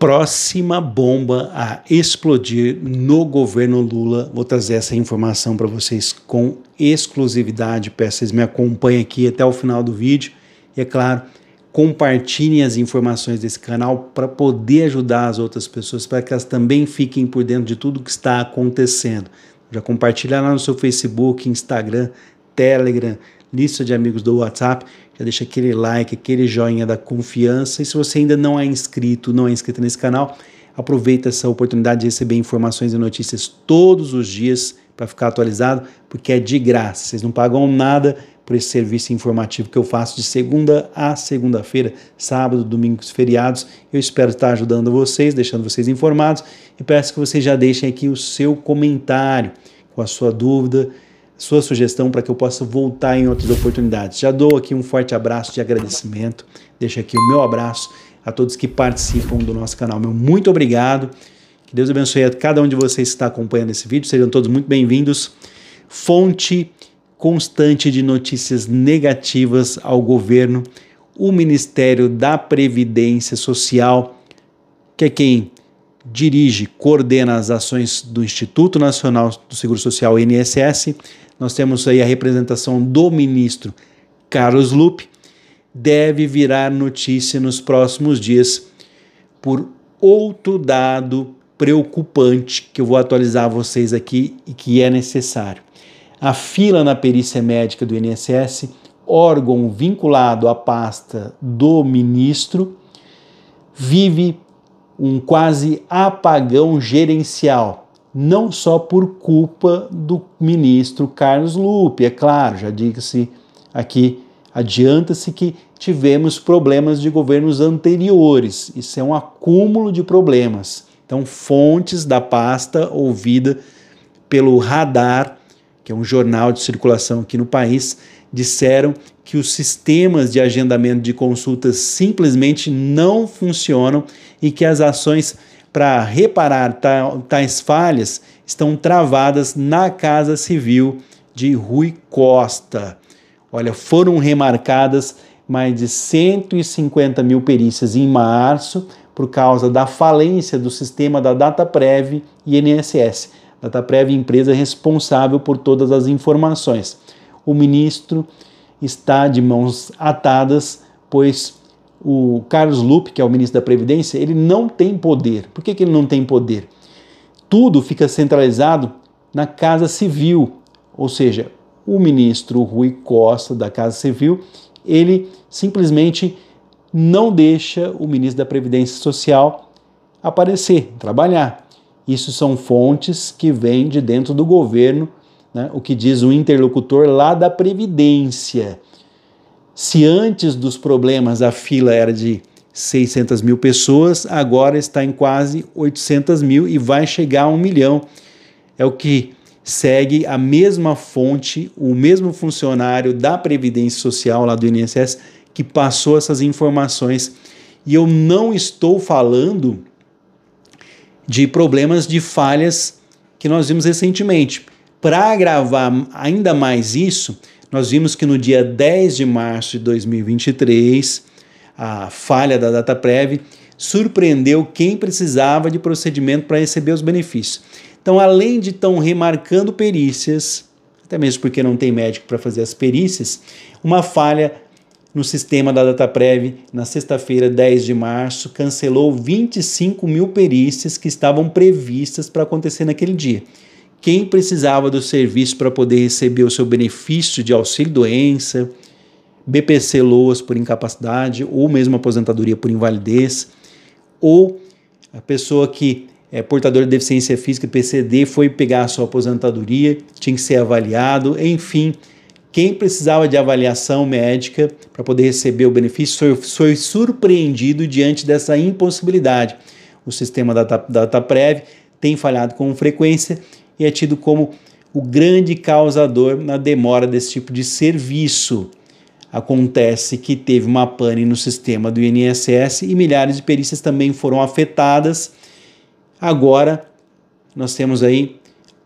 próxima bomba a explodir no governo Lula. Vou trazer essa informação para vocês com exclusividade. Peço vocês me acompanhem aqui até o final do vídeo. E é claro, compartilhem as informações desse canal para poder ajudar as outras pessoas, para que elas também fiquem por dentro de tudo que está acontecendo. Já compartilhar lá no seu Facebook, Instagram, Telegram, lista de amigos do WhatsApp, já deixa aquele like, aquele joinha da confiança. E se você ainda não é inscrito, não é inscrito nesse canal, aproveita essa oportunidade de receber informações e notícias todos os dias para ficar atualizado, porque é de graça. Vocês não pagam nada por esse serviço informativo que eu faço de segunda a segunda-feira, sábado, domingos, feriados. Eu espero estar ajudando vocês, deixando vocês informados e peço que vocês já deixem aqui o seu comentário com a sua dúvida sua sugestão para que eu possa voltar em outras oportunidades. Já dou aqui um forte abraço de agradecimento, deixo aqui o meu abraço a todos que participam do nosso canal. Meu muito obrigado. Que Deus abençoe a cada um de vocês que está acompanhando esse vídeo. Sejam todos muito bem-vindos. Fonte constante de notícias negativas ao governo, o Ministério da Previdência Social, que é quem dirige, coordena as ações do Instituto Nacional do Seguro Social, INSS, nós temos aí a representação do ministro Carlos Lupe, deve virar notícia nos próximos dias por outro dado preocupante que eu vou atualizar vocês aqui e que é necessário. A fila na perícia médica do INSS, órgão vinculado à pasta do ministro, vive um quase apagão gerencial não só por culpa do ministro Carlos Lupe, é claro, já diga-se aqui, adianta-se que tivemos problemas de governos anteriores, isso é um acúmulo de problemas. Então, fontes da pasta ouvida pelo Radar, que é um jornal de circulação aqui no país, disseram que os sistemas de agendamento de consultas simplesmente não funcionam e que as ações para reparar tais falhas estão travadas na Casa Civil de Rui Costa. Olha, foram remarcadas mais de 150 mil perícias em março por causa da falência do sistema da DataPrev e INSS. DataPrev, empresa responsável por todas as informações. O ministro está de mãos atadas, pois o Carlos Lupe, que é o ministro da Previdência, ele não tem poder. Por que, que ele não tem poder? Tudo fica centralizado na Casa Civil, ou seja, o ministro Rui Costa da Casa Civil, ele simplesmente não deixa o ministro da Previdência Social aparecer, trabalhar. Isso são fontes que vêm de dentro do governo, né, o que diz o interlocutor lá da Previdência. Se antes dos problemas a fila era de 600 mil pessoas, agora está em quase 800 mil e vai chegar a um milhão. É o que segue a mesma fonte, o mesmo funcionário da Previdência Social lá do INSS que passou essas informações. E eu não estou falando de problemas de falhas que nós vimos recentemente. Para agravar ainda mais isso, nós vimos que no dia 10 de março de 2023, a falha da data prévia surpreendeu quem precisava de procedimento para receber os benefícios. Então, além de estão remarcando perícias, até mesmo porque não tem médico para fazer as perícias, uma falha no sistema da DataPrev na sexta-feira, 10 de março, cancelou 25 mil perícias que estavam previstas para acontecer naquele dia quem precisava do serviço para poder receber o seu benefício de auxílio-doença, BPC Loas por incapacidade, ou mesmo aposentadoria por invalidez, ou a pessoa que é portadora de deficiência física, PCD, foi pegar a sua aposentadoria, tinha que ser avaliado, enfim, quem precisava de avaliação médica para poder receber o benefício foi, foi, surpreendido diante dessa impossibilidade. O sistema da, da, tem falhado com frequência e é tido como o grande causador na demora desse tipo de serviço. Acontece que teve uma pane no sistema do INSS e milhares de perícias também foram afetadas. Agora, nós temos aí,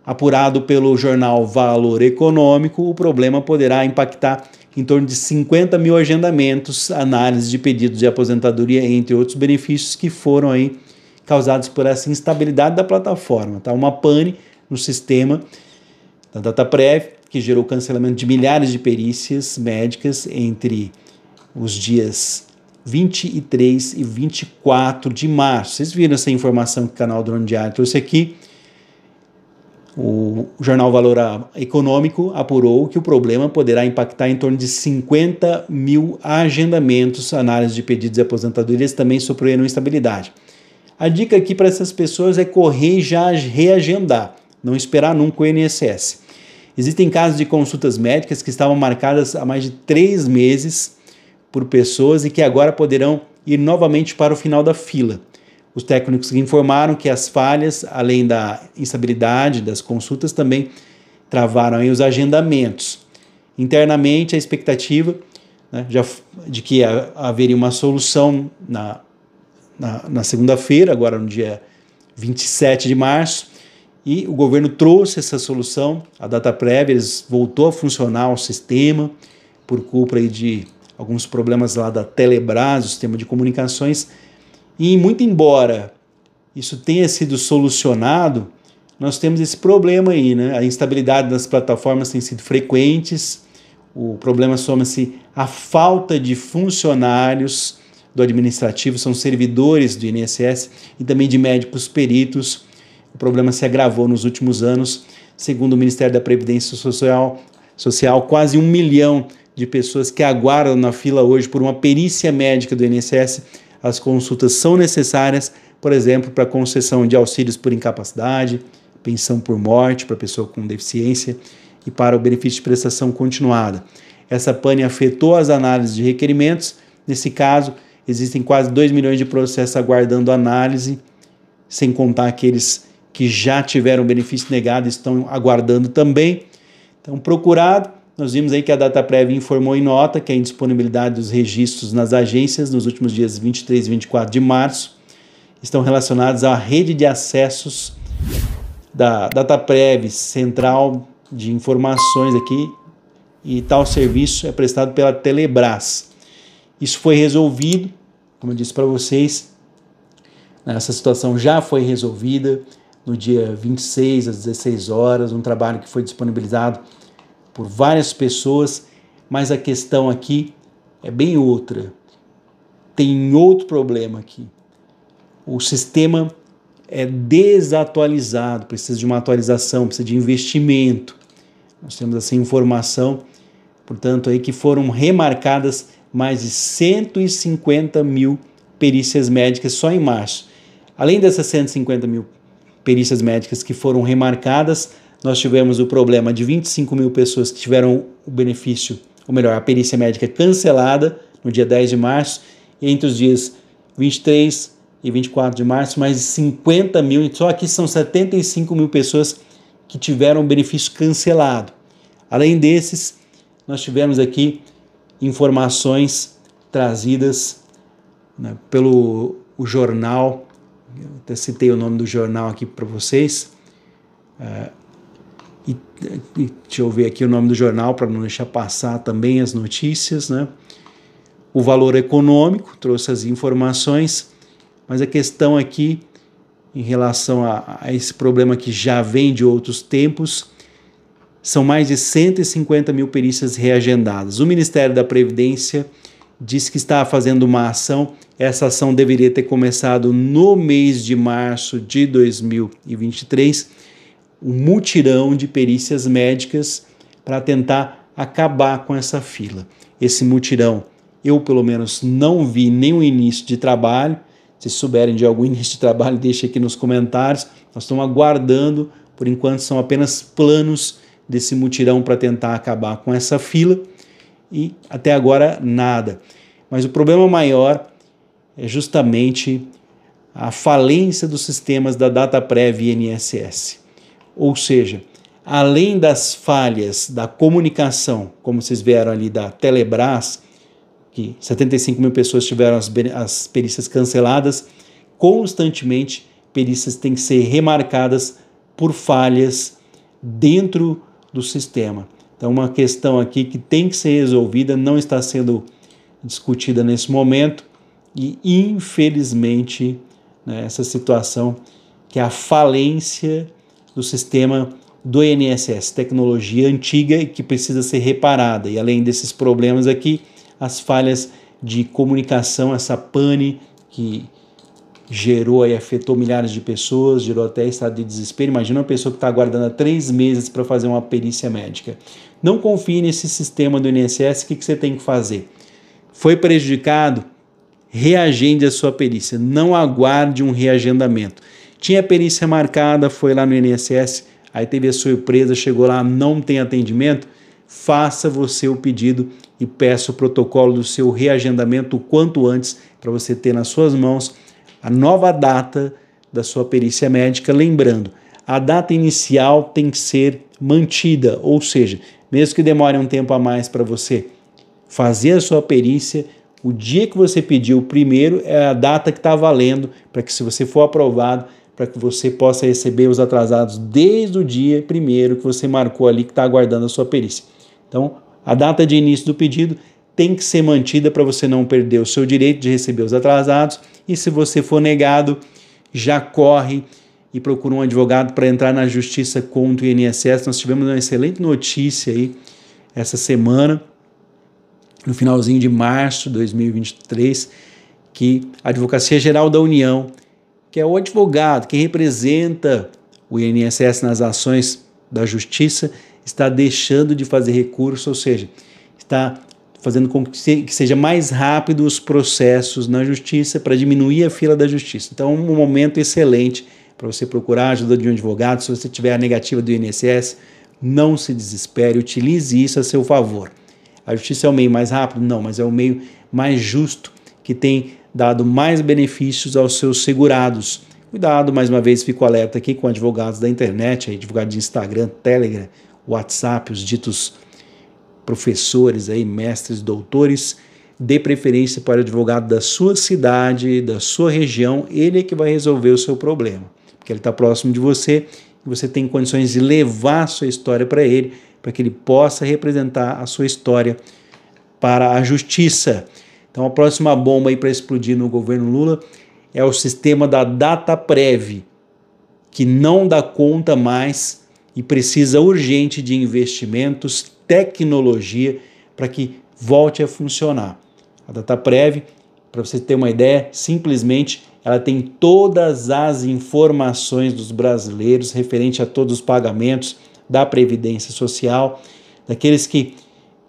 apurado pelo jornal Valor Econômico, o problema poderá impactar em torno de 50 mil agendamentos, análise de pedidos de aposentadoria, entre outros benefícios que foram aí causados por essa instabilidade da plataforma. Tá? Uma pane no sistema da DataPrev, que gerou cancelamento de milhares de perícias médicas entre os dias 23 e 24 de março. Vocês viram essa informação que o canal Drone Diário trouxe aqui? O jornal Valor Econômico apurou que o problema poderá impactar em torno de 50 mil agendamentos. Análise de pedidos de aposentadorias também sofreram instabilidade. A dica aqui para essas pessoas é correr e já reagendar não esperar nunca o INSS. Existem casos de consultas médicas que estavam marcadas há mais de três meses por pessoas e que agora poderão ir novamente para o final da fila. Os técnicos informaram que as falhas, além da instabilidade das consultas, também travaram os agendamentos. Internamente, a expectativa né, já, de que haveria uma solução na, na, na segunda-feira, agora no dia 27 de março, e o governo trouxe essa solução, a data prévia voltou a funcionar o sistema por culpa aí de alguns problemas lá da Telebrás, o sistema de comunicações. E muito embora isso tenha sido solucionado, nós temos esse problema aí, né? A instabilidade das plataformas tem sido frequentes. O problema soma-se à falta de funcionários do administrativo, são servidores do INSS e também de médicos peritos o problema se agravou nos últimos anos. Segundo o Ministério da Previdência Social, Social quase um milhão de pessoas que aguardam na fila hoje por uma perícia médica do INSS. As consultas são necessárias, por exemplo, para concessão de auxílios por incapacidade, pensão por morte para pessoa com deficiência e para o benefício de prestação continuada. Essa pane afetou as análises de requerimentos. Nesse caso, existem quase 2 milhões de processos aguardando análise, sem contar aqueles que já tiveram benefício negado estão aguardando também. Então, procurado. Nós vimos aí que a DataPrev informou em nota que a indisponibilidade dos registros nas agências nos últimos dias 23 e 24 de março estão relacionados à rede de acessos da DataPrev Central de Informações aqui e tal serviço é prestado pela Telebrás. Isso foi resolvido, como eu disse para vocês, né, essa situação já foi resolvida no dia 26 às 16 horas, um trabalho que foi disponibilizado por várias pessoas, mas a questão aqui é bem outra. Tem outro problema aqui. O sistema é desatualizado, precisa de uma atualização, precisa de investimento. Nós temos essa informação, portanto, aí que foram remarcadas mais de 150 mil perícias médicas só em março. Além dessas 150 mil perícias médicas que foram remarcadas. Nós tivemos o problema de 25 mil pessoas que tiveram o benefício, ou melhor, a perícia médica cancelada no dia 10 de março. Entre os dias 23 e 24 de março, mais de 50 mil, só aqui são 75 mil pessoas que tiveram o benefício cancelado. Além desses, nós tivemos aqui informações trazidas né, pelo o jornal eu até citei o nome do jornal aqui para vocês. Uh, e, e, deixa eu ver aqui o nome do jornal para não deixar passar também as notícias, né? O valor econômico trouxe as informações, mas a questão aqui em relação a, a esse problema que já vem de outros tempos são mais de 150 mil perícias reagendadas. O Ministério da Previdência disse que estava fazendo uma ação. Essa ação deveria ter começado no mês de março de 2023, um mutirão de perícias médicas para tentar acabar com essa fila. Esse mutirão, eu pelo menos não vi nenhum início de trabalho. Se souberem de algum início de trabalho, deixe aqui nos comentários. Nós estamos aguardando, por enquanto são apenas planos desse mutirão para tentar acabar com essa fila e até agora nada. Mas o problema maior é justamente a falência dos sistemas da DataPrev e INSS. Ou seja, além das falhas da comunicação, como vocês vieram ali da Telebrás, que 75 mil pessoas tiveram as, as perícias canceladas, constantemente perícias têm que ser remarcadas por falhas dentro do sistema. Então, uma questão aqui que tem que ser resolvida, não está sendo discutida nesse momento, e infelizmente, né, essa situação que é a falência do sistema do INSS, tecnologia antiga e que precisa ser reparada. E além desses problemas aqui, as falhas de comunicação, essa pane que gerou e afetou milhares de pessoas, gerou até estado de desespero. Imagina uma pessoa que está aguardando há três meses para fazer uma perícia médica. Não confie nesse sistema do INSS, o que, que você tem que fazer? Foi prejudicado? Reagende a sua perícia, não aguarde um reagendamento. Tinha perícia marcada, foi lá no INSS, aí teve a surpresa, chegou lá, não tem atendimento, faça você o pedido e peça o protocolo do seu reagendamento o quanto antes para você ter nas suas mãos a nova data da sua perícia médica. Lembrando, a data inicial tem que ser mantida, ou seja, mesmo que demore um tempo a mais para você fazer a sua perícia, o dia que você pediu primeiro é a data que está valendo para que, se você for aprovado, para que você possa receber os atrasados desde o dia primeiro que você marcou ali que está aguardando a sua perícia. Então, a data de início do pedido tem que ser mantida para você não perder o seu direito de receber os atrasados. E se você for negado, já corre e procura um advogado para entrar na justiça contra o INSS. Nós tivemos uma excelente notícia aí essa semana, no finalzinho de março de 2023, que a Advocacia Geral da União, que é o advogado que representa o INSS nas ações da justiça, está deixando de fazer recurso, ou seja, está fazendo com que, se, que seja mais rápido os processos na justiça para diminuir a fila da justiça. Então, um momento excelente para você procurar a ajuda de um advogado. Se você tiver a negativa do INSS, não se desespere, utilize isso a seu favor. A justiça é o meio mais rápido? Não, mas é o meio mais justo que tem dado mais benefícios aos seus segurados. Cuidado, mais uma vez, fico alerta aqui com advogados da internet, advogados de Instagram, Telegram, WhatsApp, os ditos professores aí, mestres, doutores, dê preferência para o advogado da sua cidade, da sua região, ele é que vai resolver o seu problema, porque ele está próximo de você e você tem condições de levar a sua história para ele, para que ele possa representar a sua história para a justiça. Então a próxima bomba aí para explodir no governo Lula é o sistema da data prévia, que não dá conta mais e precisa urgente de investimentos tecnologia para que volte a funcionar. A DataPrev, para você ter uma ideia, simplesmente ela tem todas as informações dos brasileiros referente a todos os pagamentos da Previdência Social, daqueles que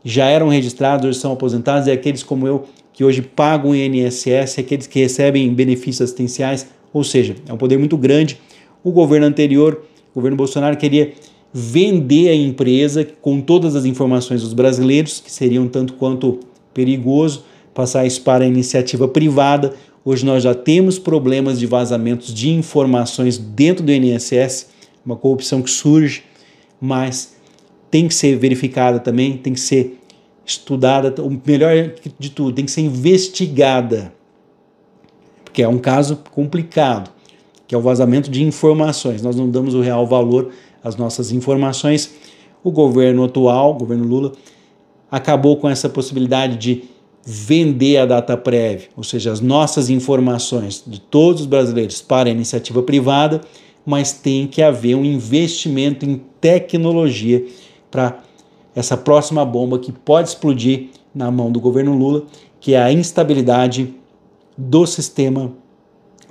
já eram registrados, hoje são aposentados, e aqueles como eu que hoje pagam o INSS, aqueles que recebem benefícios assistenciais, ou seja, é um poder muito grande. O governo anterior, o governo Bolsonaro, queria vender a empresa com todas as informações dos brasileiros, que seria um tanto quanto perigoso passar isso para a iniciativa privada. Hoje nós já temos problemas de vazamentos de informações dentro do INSS, uma corrupção que surge, mas tem que ser verificada também, tem que ser estudada, o melhor de tudo, tem que ser investigada, porque é um caso complicado, que é o vazamento de informações. Nós não damos o real valor as nossas informações. O governo atual, o governo Lula, acabou com essa possibilidade de vender a data prévia, ou seja, as nossas informações de todos os brasileiros para a iniciativa privada, mas tem que haver um investimento em tecnologia para essa próxima bomba que pode explodir na mão do governo Lula, que é a instabilidade do sistema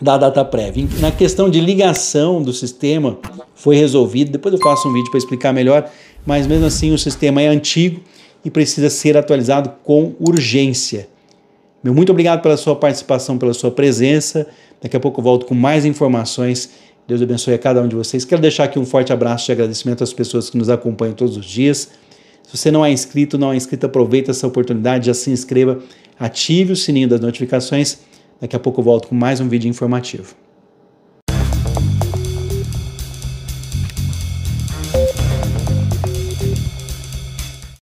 da data prévia. Na questão de ligação do sistema, foi resolvido. Depois eu faço um vídeo para explicar melhor, mas mesmo assim o sistema é antigo e precisa ser atualizado com urgência. Meu muito obrigado pela sua participação, pela sua presença. Daqui a pouco eu volto com mais informações. Deus abençoe a cada um de vocês. Quero deixar aqui um forte abraço de agradecimento às pessoas que nos acompanham todos os dias. Se você não é inscrito, não é inscrito, aproveita essa oportunidade, já se inscreva, ative o sininho das notificações Daqui a pouco eu volto com mais um vídeo informativo.